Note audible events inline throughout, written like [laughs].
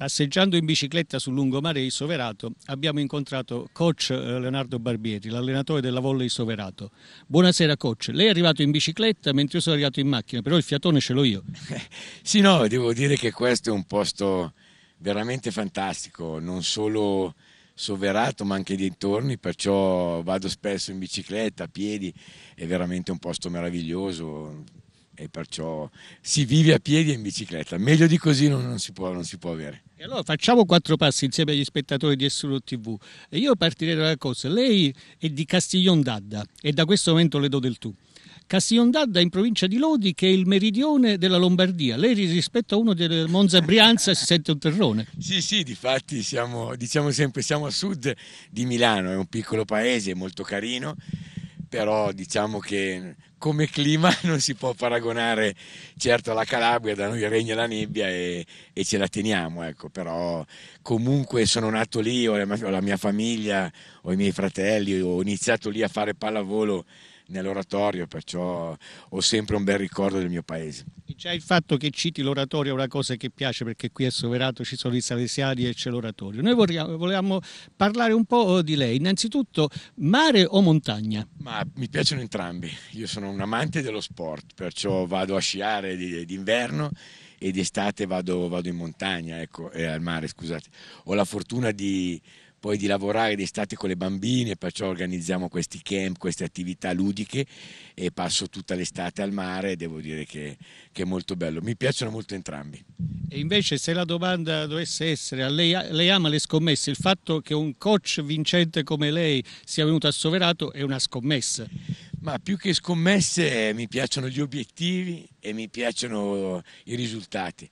Passeggiando in bicicletta sul lungomare di Soverato abbiamo incontrato coach eh, Leonardo Barbieri, l'allenatore della volle Soverato. Buonasera coach, lei è arrivato in bicicletta mentre io sono arrivato in macchina, però il fiatone ce l'ho io. [laughs] sì, no, devo dire che questo è un posto veramente fantastico, non solo Soverato ma anche dintorni, perciò vado spesso in bicicletta, a piedi, è veramente un posto meraviglioso, e perciò si vive a piedi e in bicicletta. Meglio di così non, non, si, può, non si, può, avere. E allora facciamo quattro passi insieme agli spettatori di Essulo TV. io partirei dalla cosa. Lei è di Castiglion d'Adda e da questo momento le do del tu. Castiglion d'Adda in provincia di Lodi che è il meridione della Lombardia. Lei rispetto a uno del Monza Brianza si sente un terrone. [laughs] Sì, sì, difatti siamo, diciamo sempre, siamo a sud di Milano, è un piccolo paese molto carino però diciamo che come clima [laughs] non si può paragonare certo alla Calabria, da noi regna la nebbia e, e ce la teniamo, ecco, però comunque sono nato lì, ho la, mia famiglia, ho i miei fratelli, ho iniziato lì a fare pallavolo nell'oratorio, perciò ho sempre un bel ricordo del mio paese. Già il fatto che citi l'oratorio è una cosa che piace perché qui a Soverato ci sono i salesiani e c'è l'oratorio. Noi vorremmo, volevamo parlare un po' di lei. Innanzitutto, mare o montagna? Ma mi piacciono entrambi. Io sono un amante dello sport, perciò vado a sciare d'inverno e d'estate vado, vado in montagna, ecco, eh, al mare, scusate. Ho la fortuna di poi di lavorare d'estate con le bambine, perciò organizziamo questi camp, queste attività ludiche e passo tutta l'estate al mare devo dire che, che, è molto bello. Mi piacciono molto entrambi. E invece se la domanda dovesse essere, lei, lei ama le scommesse, il fatto che un coach vincente come lei sia venuto a Soverato è una scommessa? Ma più che scommesse eh, mi piacciono gli obiettivi e mi piacciono i risultati.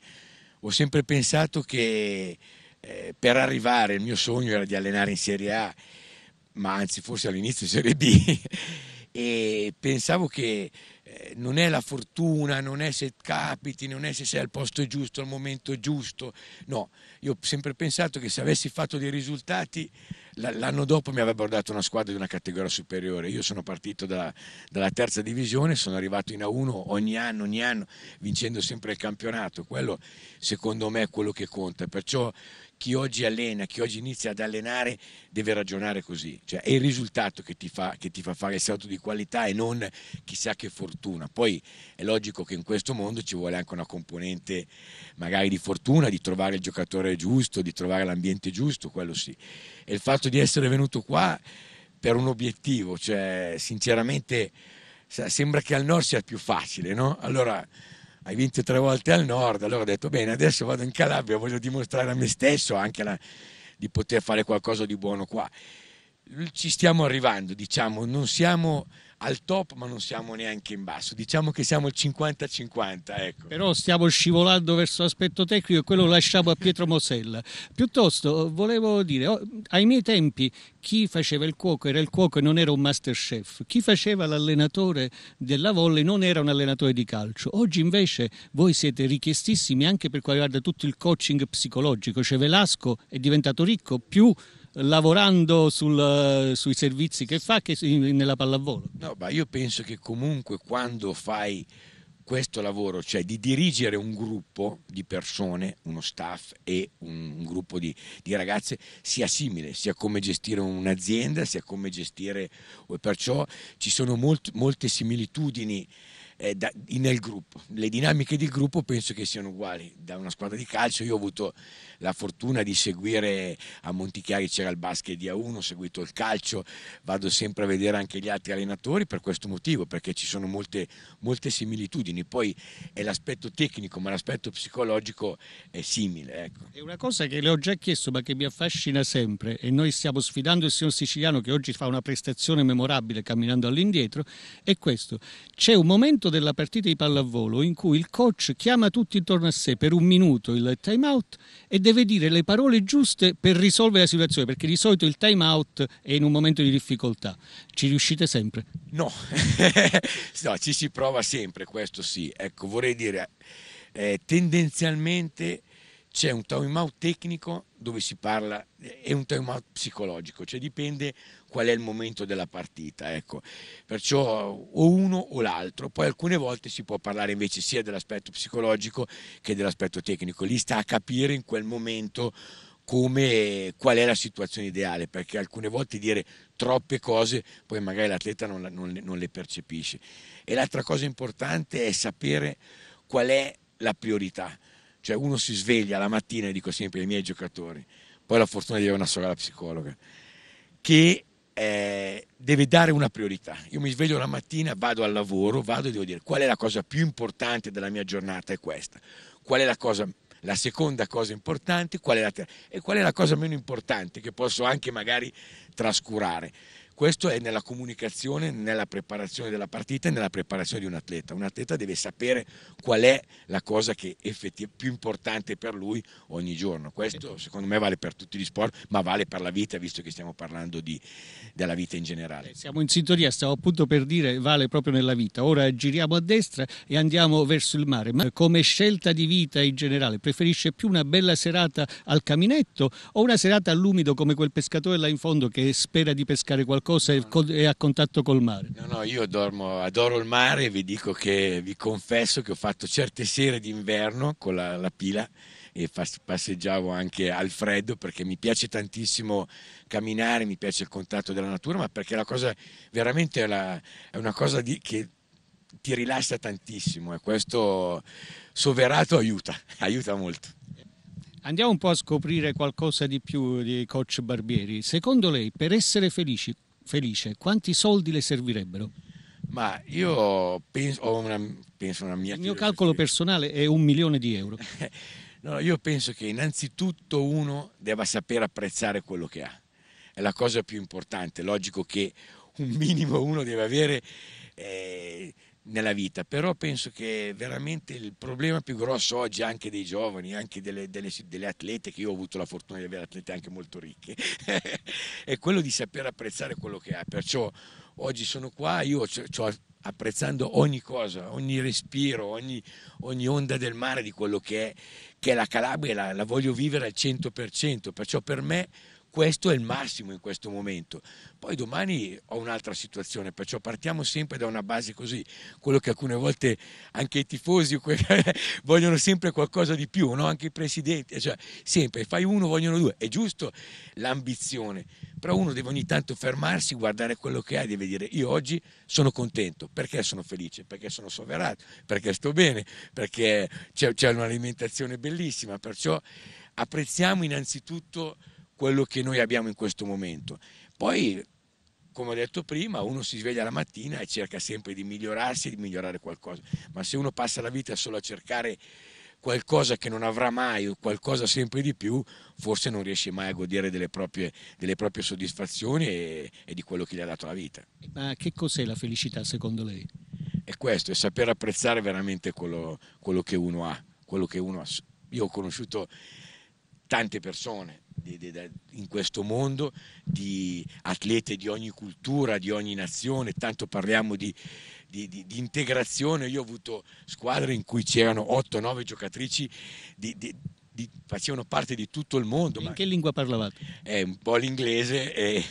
Ho sempre pensato che eh, per arrivare il mio sogno era di allenare in Serie A, ma anzi forse all'inizio in Serie B, [laughs] e pensavo che eh, non è la fortuna, non è se capiti, non è se sei al posto giusto, al momento giusto, no, io ho sempre pensato che se avessi fatto dei risultati l'anno dopo mi avrebbero dato una squadra di una categoria superiore, io sono partito da, dalla terza divisione, sono arrivato in A1 ogni anno, ogni anno, vincendo sempre il campionato, quello secondo me è quello che conta, perciò chi oggi allena, chi oggi inizia ad allenare deve ragionare così, cioè è il risultato che ti fa, che ti fa fare il salto di qualità e non chissà che fortuna. Poi è logico che in questo mondo ci vuole anche una componente magari di fortuna, di trovare il giocatore giusto, di trovare l'ambiente giusto, quello sì. E il fatto di essere venuto qua per un obiettivo, cioè sinceramente sembra che al nord sia più facile, no? Allora hai vinto tre volte al nord, allora ho detto bene, adesso vado in Calabria, voglio dimostrare a me stesso anche la, di poter fare qualcosa di buono qua. Ci stiamo arrivando, diciamo, non siamo al top, ma non siamo neanche in basso. Diciamo che siamo il 50-50. Ecco. Però stiamo scivolando verso l'aspetto tecnico e quello lo lasciamo a Pietro Mosella. Piuttosto, volevo dire, oh, ai miei tempi chi faceva il cuoco era il cuoco e non era un master chef. Chi faceva l'allenatore della volley non era un allenatore di calcio. Oggi invece voi siete richiestissimi anche per quanto riguarda tutto il coaching psicologico. Cioè Velasco è diventato ricco più lavorando sul, sui servizi che fa che nella pallavolo. No, ma io penso che comunque quando fai questo lavoro, cioè di dirigere un gruppo di persone, uno staff e un, un gruppo di, di, ragazze, sia simile, sia come gestire un'azienda, sia come gestire... Perciò ci sono molt, molte similitudini eh, da, nel gruppo. Le dinamiche di gruppo penso che siano uguali. Da una squadra di calcio io ho avuto la fortuna di seguire a Montichiari c'era il basket di A1, ho seguito il calcio, vado sempre a vedere anche gli altri allenatori per questo motivo, perché ci sono molte, molte similitudini. Poi è l'aspetto tecnico, ma l'aspetto psicologico è simile. Ecco. È una cosa che le ho già chiesto, ma che mi affascina sempre, e noi stiamo sfidando il signor Siciliano che oggi fa una prestazione memorabile camminando all'indietro, è questo. C'è un momento momento della partita di pallavolo in cui il coach chiama tutti intorno a sé per un minuto il time out e deve dire le parole giuste per risolvere la situazione, perché di solito il time out è in un momento di difficoltà. Ci riuscite sempre? No, [laughs] no ci si prova sempre, questo sì. Ecco, vorrei dire, eh, tendenzialmente c'è un time out tecnico dove si parla e un time out psicologico, cioè dipende qual è il momento della partita, ecco. Perciò o uno o l'altro, poi alcune volte si può parlare invece sia dell'aspetto psicologico che dell'aspetto tecnico, lì sta a capire in quel momento come, qual è la situazione ideale, perché alcune volte dire troppe cose poi magari l'atleta non, non, non le percepisce. E l'altra cosa importante è sapere qual è la priorità cioè uno si sveglia la mattina, e dico sempre ai miei giocatori, poi la fortuna di avere una sorella psicologa, che eh, deve dare una priorità. Io mi sveglio la mattina, vado al lavoro, vado e devo dire qual è la cosa più importante della mia giornata è questa, qual è la cosa la seconda cosa importante, qual è la terza e qual è la cosa meno importante che posso anche magari trascurare questo è nella comunicazione, nella preparazione della partita e nella preparazione di un atleta. Un atleta deve sapere qual è la cosa che è più importante per lui ogni giorno. Questo secondo me vale per tutti gli sport, ma vale per la vita, visto che stiamo parlando di, della vita in generale. Eh, siamo in sintonia, stavo appunto per dire vale proprio nella vita. Ora giriamo a destra e andiamo verso il mare, ma come scelta di vita in generale preferisce più una bella serata al caminetto o una serata all'umido come quel pescatore là in fondo che spera di pescare qualcosa? cosa e, è a contatto col mare. No, no, io dormo, adoro il mare e vi dico che vi confesso che ho fatto certe sere d'inverno con la, la pila e passeggiavo anche al freddo perché mi piace tantissimo camminare, mi piace il contatto della natura, ma perché la cosa veramente è, la, è una cosa di, che ti rilassa tantissimo e questo soverato aiuta, [laughs] aiuta molto. Andiamo un po' a scoprire qualcosa di più di Coach Barbieri. Secondo lei, per essere felici, felice, quanti soldi le servirebbero? Ma io penso, una, penso una mia... Il mio calcolo personale è un milione di euro. [laughs] no, io penso che innanzitutto uno debba saper apprezzare quello che ha. È la cosa più importante. Logico che un minimo uno deve avere... Eh, nella vita, però penso che veramente il problema più grosso oggi anche dei giovani, anche delle, delle, delle atlete, che io ho avuto la fortuna di avere atlete anche molto ricche, [laughs] è quello di saper apprezzare quello che ha. Perciò oggi sono qua, io sto apprezzando ogni cosa, ogni respiro, ogni, ogni, onda del mare di quello che è, che è la Calabria, la, la voglio vivere al 100%, perciò per me questo è il massimo in questo momento. Poi domani ho un'altra situazione, perciò partiamo sempre da una base così, quello che alcune volte anche i tifosi [laughs] vogliono sempre qualcosa di più, no? anche i presidenti, cioè sempre fai uno, vogliono due. È giusto l'ambizione, però uno deve ogni tanto fermarsi, guardare quello che ha e deve dire io oggi sono contento, perché sono felice, perché sono soverato, perché sto bene, perché c'è, c'è un'alimentazione bellissima, perciò apprezziamo innanzitutto quello che noi abbiamo in questo momento. Poi, come ho detto prima, uno si sveglia la mattina e cerca sempre di migliorarsi, di migliorare qualcosa, ma se uno passa la vita solo a cercare qualcosa che non avrà mai o qualcosa sempre di più, forse non riesce mai a godere delle proprie, delle proprie soddisfazioni e, e, di quello che gli ha dato la vita. Ma che cos'è la felicità secondo lei? È questo, è saper apprezzare veramente quello, quello che uno ha, quello che uno ha. Io ho conosciuto tante persone in questo mondo, di atlete di ogni cultura, di ogni nazione, tanto parliamo di, di, di, di integrazione, io ho avuto squadre in cui c'erano 8-9 giocatrici facevano parte di tutto il mondo. In ma, che lingua parlavate? Eh, un po' l'inglese e,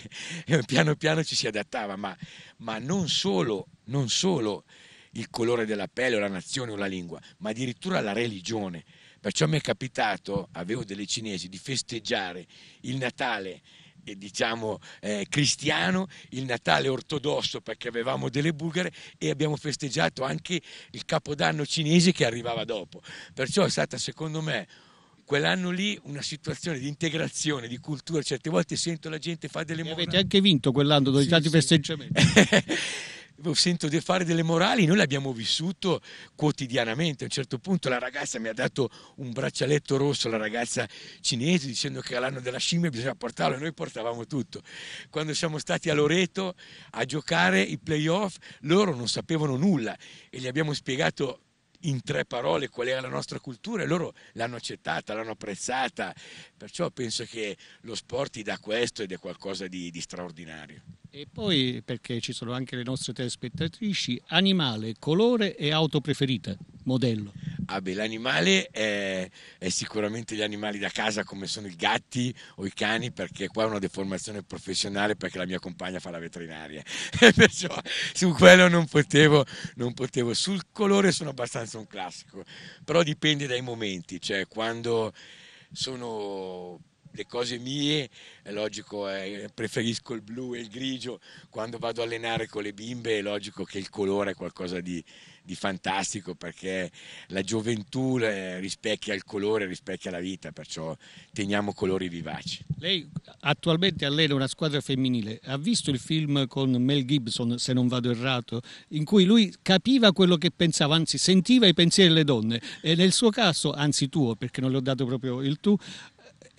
e, [laughs] piano piano ci si adattava, ma, ma non, solo, non solo il colore della pelle o la nazione o la lingua, ma addirittura la religione Perciò mi è capitato, avevo delle cinesi, di festeggiare il Natale eh, diciamo eh, cristiano, il Natale ortodosso perché avevamo delle bulgare e abbiamo festeggiato anche il Capodanno cinese che arrivava dopo. Perciò è stata secondo me quell'anno lì una situazione di integrazione, di cultura, certe volte sento la gente fare delle... E avete anche vinto quell'anno, dove sì, i sì. festeggiamenti. [laughs] sento di fare delle morali, noi l'abbiamo vissuto quotidianamente. A un certo punto la ragazza mi ha dato un braccialetto rosso, la ragazza cinese, dicendo che all'anno della scimmia bisogna portarlo e noi portavamo tutto. Quando siamo stati a Loreto a giocare i playoff, loro non sapevano nulla e gli abbiamo spiegato in tre parole qual era la nostra cultura e loro l'hanno accettata, l'hanno apprezzata. Perciò penso che lo sport ti dà questo ed è qualcosa di, di straordinario. E poi, perché ci sono anche le nostre telespettatrici, animale, colore e auto preferita, modello. Ah beh, l'animale è, è, sicuramente gli animali da casa come sono i gatti o i cani perché qua è una deformazione professionale perché la mia compagna fa la veterinaria [laughs] perciò su quello non potevo, non potevo sul colore sono abbastanza un classico però dipende dai momenti cioè quando sono le cose mie, è logico, eh, preferisco il blu e il grigio, quando vado a allenare con le bimbe è logico che il colore è qualcosa di, di fantastico perché la gioventù eh, rispecchia il colore, rispecchia la vita, perciò teniamo colori vivaci. Lei attualmente allena una squadra femminile, ha visto il film con Mel Gibson, se non vado errato, in cui lui capiva quello che pensava, anzi sentiva i pensieri delle donne e nel suo caso, anzi tuo perché non le ho dato proprio il tu,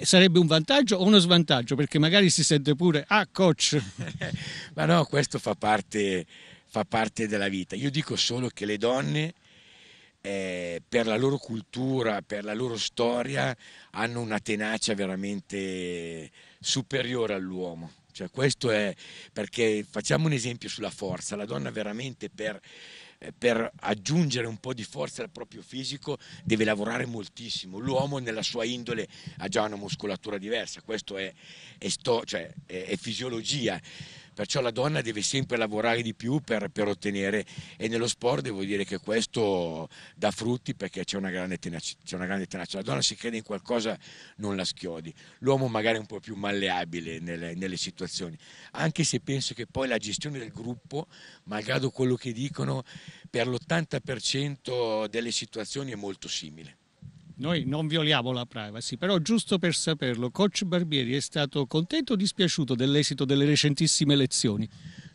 sarebbe un vantaggio o uno svantaggio? Perché magari si sente pure, ah coach. [laughs] Ma no, questo fa parte, fa parte, della vita. Io dico solo che le donne, eh, per la loro cultura, per la loro storia, hanno una tenacia veramente superiore all'uomo. Cioè questo è perché facciamo un esempio sulla forza, la donna veramente per eh, per aggiungere un po' di forza al proprio fisico deve lavorare moltissimo. L'uomo nella sua indole ha già una muscolatura diversa, questo è, è, sto, cioè, è, è fisiologia. Perciò la donna deve sempre lavorare di più per, per ottenere e nello sport devo dire che questo dà frutti perché c'è una, grande tenacia, c'è una grande tenacia. La donna si crede in qualcosa, non la schiodi. L'uomo magari è un po' più malleabile nelle, nelle situazioni, anche se penso che poi la gestione del gruppo, malgrado quello che dicono, per l'80% delle situazioni è molto simile. Noi non violiamo la privacy, però giusto per saperlo, coach Barbieri è stato contento o dispiaciuto dell'esito delle recentissime elezioni?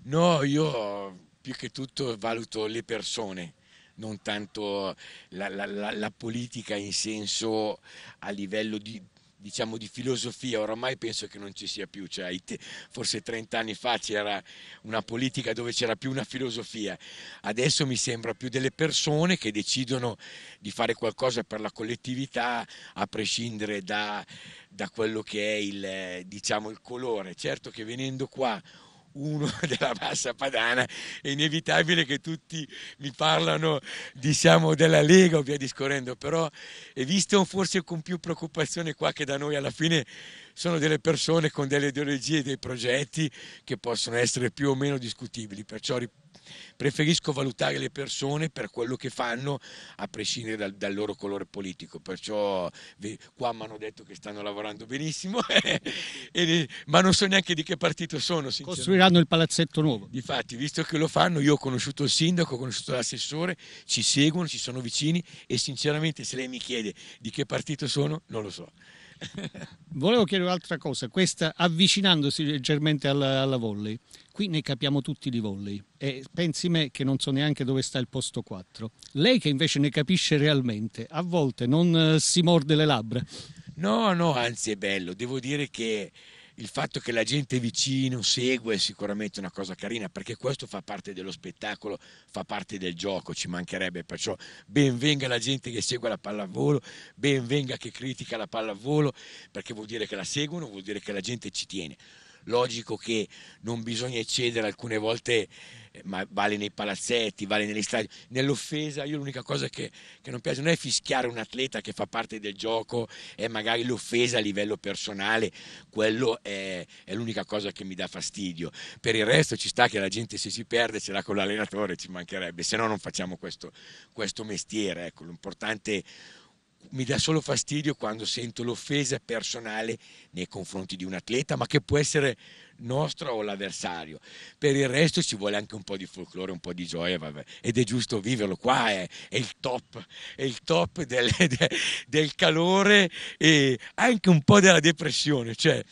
No, io più che tutto valuto le persone non tanto la, la, la, la politica in senso a livello di diciamo di filosofia oramai penso che non ci sia più, cioè, forse 30 anni fa c'era una politica dove c'era più una filosofia, adesso mi sembra più delle persone che decidono di fare qualcosa per la collettività a prescindere da, da quello che è il, diciamo, il colore. Certo che venendo qua uno [laughs] della Bassa Padana, è inevitabile che tutti mi parlano diciamo, della Lega o via discorrendo, però è visto forse con più preoccupazione qua che da noi alla fine sono delle persone con delle ideologie e dei progetti che possono essere più o meno discutibili, perciò preferisco valutare le persone per quello che fanno a prescindere dal, dal loro colore politico, perciò qua mi hanno detto che stanno lavorando benissimo, [laughs] e, ma non so neanche di che partito sono. Costruiranno il palazzetto nuovo. Difatti, visto che lo fanno, io ho conosciuto il sindaco, ho conosciuto l'assessore, ci seguono, ci sono vicini e sinceramente se lei mi chiede di che partito sono, non lo so. [laughs] Volevo chiedere un'altra cosa, questa avvicinandosi leggermente alla, alla volley, qui ne capiamo tutti di volley e pensi me che non so neanche dove sta il posto 4. Lei che invece ne capisce realmente, a volte non eh, si morde le labbra. No, no, anzi è bello, devo dire che il fatto che la gente vicino segue è sicuramente una cosa carina perché questo fa parte dello spettacolo, fa parte del gioco, ci mancherebbe, perciò ben venga la gente che segue la pallavolo, ben venga che critica la pallavolo, perché vuol dire che la seguono, vuol dire che la gente ci tiene. Logico che non bisogna eccedere alcune volte eh, ma vale nei palazzetti, vale negli stadi, nell'offesa io l'unica cosa che, che non piace non è fischiare un atleta che fa parte del gioco, è magari l'offesa a livello personale, quello è, è l'unica cosa che mi dà fastidio, per il resto ci sta che la gente se si perde ce l'ha con l'allenatore, ci mancherebbe, se no non facciamo questo, questo mestiere, ecco, l'importante mi dà solo fastidio quando sento l'offesa personale nei confronti di un atleta, ma che può essere nostro o l'avversario. Per il resto ci vuole anche un po' di folklore, un po' di gioia, vabbè. ed è giusto viverlo. Qua è, è il top, è il top del, [laughs] de, del calore e anche un po' della depressione, cioè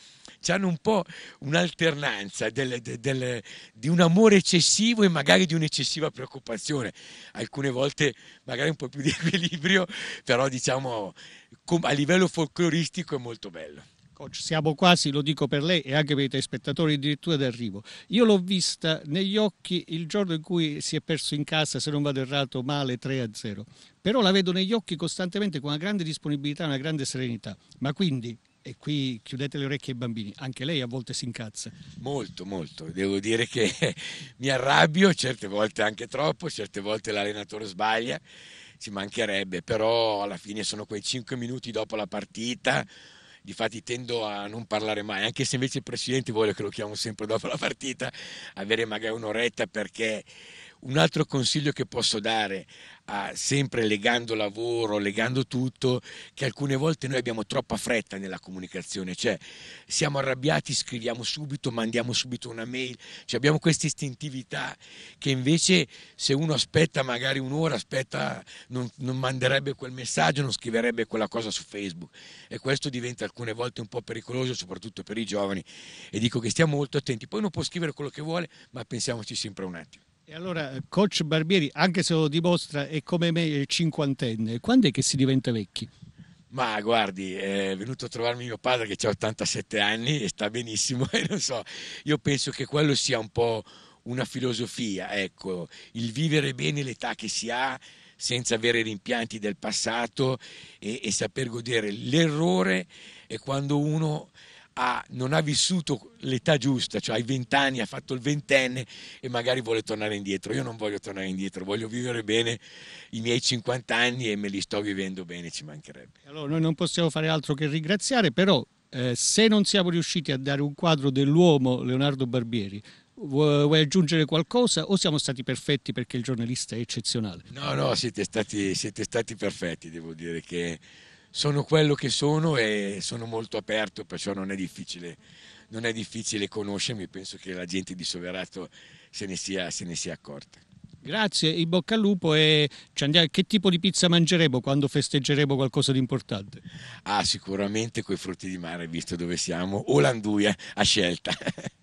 hanno un po' un'alternanza del, del, del, di un amore eccessivo e magari di un'eccessiva preoccupazione, alcune volte magari un po' più di [laughs] equilibrio, però diciamo a livello folcloristico è molto bello coach, siamo quasi, lo dico per lei e anche per i telespettatori addirittura d'arrivo. Io l'ho vista negli occhi il giorno in cui si è perso in casa, se non vado errato, male 3-0. Però la vedo negli occhi costantemente con una grande disponibilità, una grande serenità. Ma quindi e qui chiudete le orecchie ai bambini, anche lei a volte si incazza. Molto, molto. Devo dire che [laughs] mi arrabbio, certe volte anche troppo, certe volte l'allenatore sbaglia, ci mancherebbe, però alla fine sono quei 5 minuti dopo la partita difatti tendo a non parlare mai, anche se invece il Presidente vuole che lo chiamo sempre dopo la partita, avere magari un'oretta perché un altro consiglio che posso dare, a, sempre legando lavoro, legando tutto, che alcune volte noi abbiamo troppa fretta nella comunicazione, cioè siamo arrabbiati, scriviamo subito, mandiamo subito una mail, cioè, abbiamo questa istintività che invece se uno aspetta magari un'ora, aspetta, non, non manderebbe quel messaggio, non scriverebbe quella cosa su Facebook e questo diventa alcune volte un po' pericoloso, soprattutto per i giovani e dico che stiamo molto attenti, poi uno può scrivere quello che vuole, ma pensiamoci sempre un attimo. E allora, eh, coach Barbieri, anche se lo dimostra, è come me cinquantenne, quando è che si diventa vecchi? Ma guardi, è venuto a trovarmi mio padre che ha 87 anni e sta benissimo [laughs] e non so, io penso che quello sia un po' una filosofia, ecco, il vivere bene l'età che si ha senza avere rimpianti del passato e, e saper godere. L'errore è quando uno ha, non ha vissuto l'età giusta, cioè ai vent'anni ha fatto il ventenne e magari vuole tornare indietro. Io non voglio tornare indietro, voglio vivere bene i miei 50 anni e me li sto vivendo bene, ci mancherebbe. Allora, noi non possiamo fare altro che ringraziare, però eh, se non siamo riusciti a dare un quadro dell'uomo Leonardo Barbieri, vuoi aggiungere qualcosa o siamo stati perfetti perché il giornalista è eccezionale? No, no, siete stati, siete stati perfetti, devo dire che sono quello che sono e sono molto aperto, perciò non è difficile, non è difficile conoscermi, penso che la gente di Soverato se ne sia, se ne sia accorta. Grazie, in bocca al lupo e che tipo di pizza mangeremo quando festeggeremo qualcosa di importante? Ah, sicuramente coi frutti di mare, visto dove siamo, o l'anduia a scelta. [laughs]